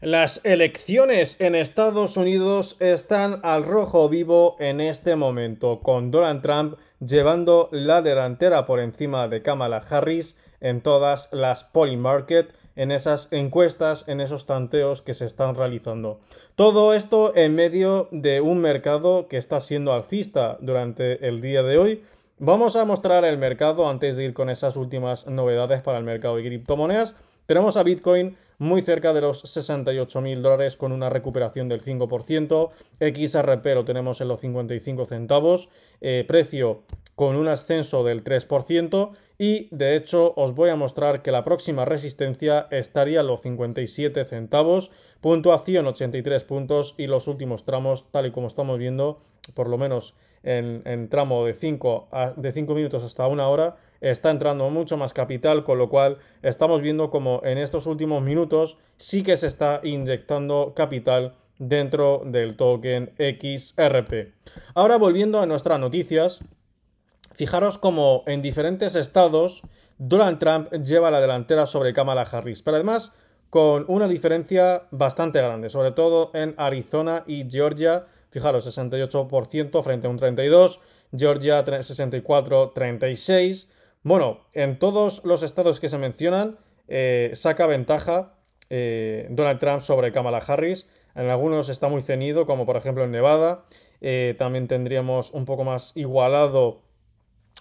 Las elecciones en Estados Unidos están al rojo vivo en este momento, con Donald Trump llevando la delantera por encima de Kamala Harris en todas las polymarket, en esas encuestas, en esos tanteos que se están realizando. Todo esto en medio de un mercado que está siendo alcista durante el día de hoy. Vamos a mostrar el mercado antes de ir con esas últimas novedades para el mercado de criptomonedas. Tenemos a Bitcoin muy cerca de los 68.000 dólares con una recuperación del 5%. XRP lo tenemos en los 55 centavos. Eh, precio con un ascenso del 3%. Y de hecho os voy a mostrar que la próxima resistencia estaría en los 57 centavos. Puntuación 83 puntos y los últimos tramos, tal y como estamos viendo, por lo menos en, tramo de 5 de 5 minutos hasta una hora, está entrando mucho más capital, con lo cual estamos viendo como en estos últimos minutos sí que se está inyectando capital dentro del token XRP. Ahora volviendo a nuestras noticias, fijaros como en diferentes estados Donald Trump lleva la delantera sobre Kamala Harris, pero además con una diferencia bastante grande, sobre todo en Arizona y Georgia, fijaros, 68% frente a un 32%, Georgia 64-36%, bueno, en todos los estados que se mencionan, eh, saca ventaja eh, Donald Trump sobre Kamala Harris. En algunos está muy ceñido, como por ejemplo en Nevada. Eh, también tendríamos un poco más igualado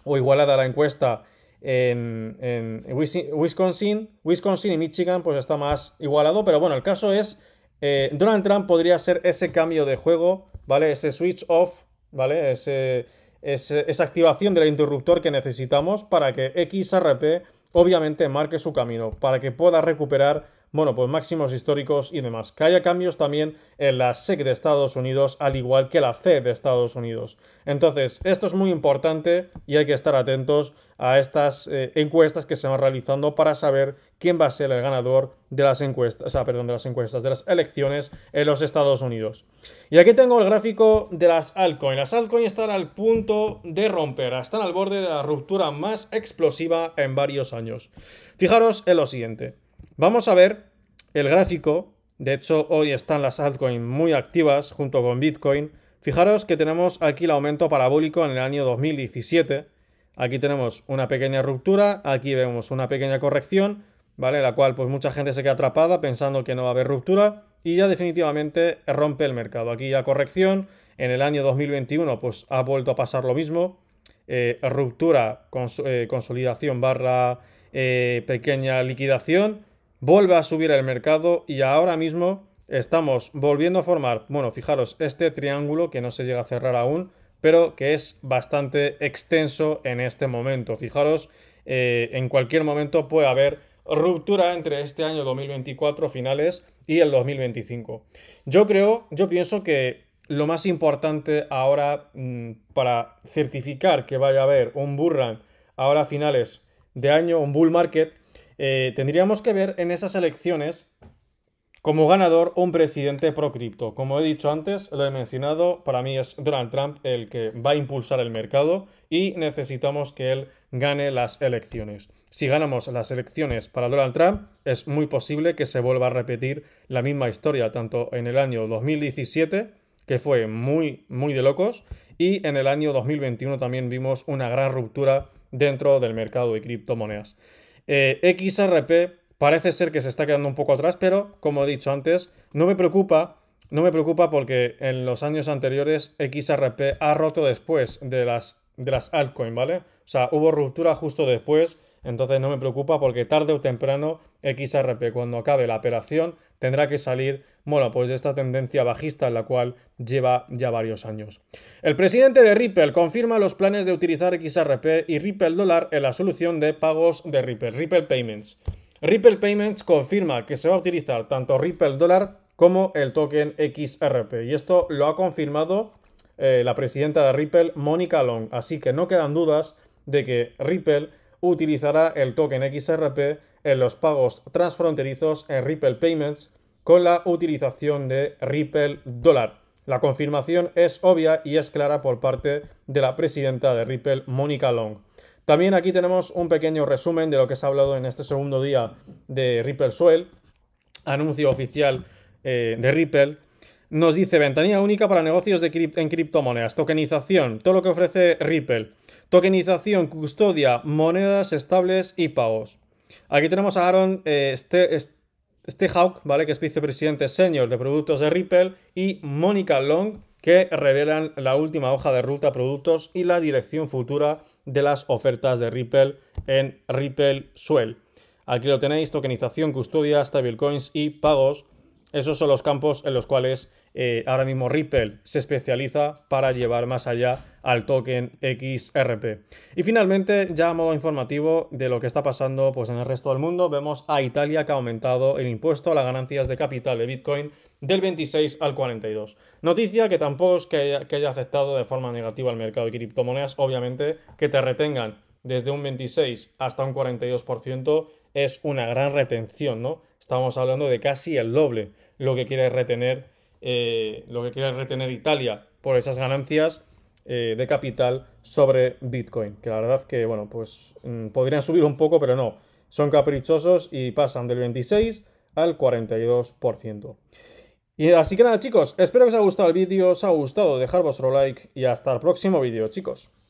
o igualada la encuesta en, Wisconsin. Wisconsin y Michigan pues está más igualado, pero bueno, el caso es, Donald Trump podría ser ese cambio de juego, ¿vale? Ese switch off, ¿vale? Ese, eh, esa activación del interruptor que necesitamos para que XRP obviamente marque su camino, para que pueda recuperar bueno, pues máximos históricos y demás. Que haya cambios también en la SEC de Estados Unidos, al igual que la FED de Estados Unidos. Entonces, esto es muy importante y hay que estar atentos a estas eh, encuestas que se van realizando para saber quién va a ser el ganador de las encuestas, o sea, perdón, de las encuestas, de las elecciones en los Estados Unidos. Y aquí tengo el gráfico de las altcoins. Las altcoins están al punto de romper, están al borde de la ruptura más explosiva en varios años. Fijaros en lo siguiente. Vamos a ver el gráfico. De hecho, hoy están las altcoins muy activas junto con Bitcoin. Fijaros que tenemos aquí el aumento parabólico en el año 2017. Aquí tenemos una pequeña ruptura, aquí vemos una pequeña corrección, ¿vale? La cual pues mucha gente se queda atrapada pensando que no va a haber ruptura y ya definitivamente rompe el mercado. Aquí ya corrección, en el año 2021 pues ha vuelto a pasar lo mismo, eh, ruptura, eh, consolidación barra eh, pequeña liquidación vuelve a subir el mercado y ahora mismo estamos volviendo a formar, bueno, fijaros, este triángulo que no se llega a cerrar aún, pero que es bastante extenso en este momento. Fijaros, eh, en cualquier momento puede haber ruptura entre este año 2024 finales y el 2025. Yo creo, yo pienso que lo más importante ahora mm, para certificar que vaya a haber un bull run ahora a finales de año, un bull market, eh, tendríamos que ver en esas elecciones como ganador un presidente pro cripto. Como he dicho antes, lo he mencionado, para mí es Donald Trump el que va a impulsar el mercado y necesitamos que él gane las elecciones. Si ganamos las elecciones para Donald Trump, es muy posible que se vuelva a repetir la misma historia, tanto en el año 2017, que fue muy, muy de locos, y en el año 2021 también vimos una gran ruptura dentro del mercado de criptomonedas. Eh, XRP parece ser que se está quedando un poco atrás, pero como he dicho antes, no me preocupa. No me preocupa porque en los años anteriores XRP ha roto después de las, de las altcoins, ¿vale? O sea, hubo ruptura justo después entonces no me preocupa porque tarde o temprano XRP cuando acabe la operación tendrá que salir, bueno, pues de esta tendencia bajista en la cual lleva ya varios años. El presidente de Ripple confirma los planes de utilizar XRP y Ripple Dollar en la solución de pagos de Ripple, Ripple Payments. Ripple Payments confirma que se va a utilizar tanto Ripple Dollar como el token XRP. Y esto lo ha confirmado eh, la presidenta de Ripple, Mónica Long. Así que no quedan dudas de que Ripple utilizará el token XRP en los pagos transfronterizos en Ripple Payments con la utilización de Ripple Dólar. La confirmación es obvia y es clara por parte de la presidenta de Ripple, Mónica Long. También aquí tenemos un pequeño resumen de lo que se ha hablado en este segundo día de Ripple Swell, anuncio oficial eh, de Ripple. Nos dice ventanilla única para negocios de en criptomonedas, tokenización, todo lo que ofrece Ripple. Tokenización, custodia, monedas estables y pagos. Aquí tenemos a Aaron eh, este, este ¿vale? Que es vicepresidente senior de productos de Ripple, y Mónica Long, que revelan la última hoja de ruta productos y la dirección futura de las ofertas de Ripple en Ripple Swell. Aquí lo tenéis, tokenización, custodia, stablecoins y pagos. Esos son los campos en los cuales eh, ahora mismo Ripple se especializa para llevar más allá al token XRP. Y finalmente, ya a modo informativo de lo que está pasando pues, en el resto del mundo, vemos a Italia que ha aumentado el impuesto a las ganancias de capital de Bitcoin del 26 al 42. Noticia que tampoco es que haya, que afectado de forma negativa al mercado de criptomonedas, obviamente que te retengan desde un 26 hasta un 42% es una gran retención, ¿no? Estamos hablando de casi el doble lo que quiere retener eh, lo que quiere retener Italia por esas ganancias eh, de capital sobre Bitcoin. Que la verdad que, bueno, pues mm, podrían subir un poco, pero no. Son caprichosos y pasan del 26 al 42%. Y así que nada, chicos, espero que os haya gustado el vídeo, os ha gustado, dejar vuestro like y hasta el próximo vídeo, chicos.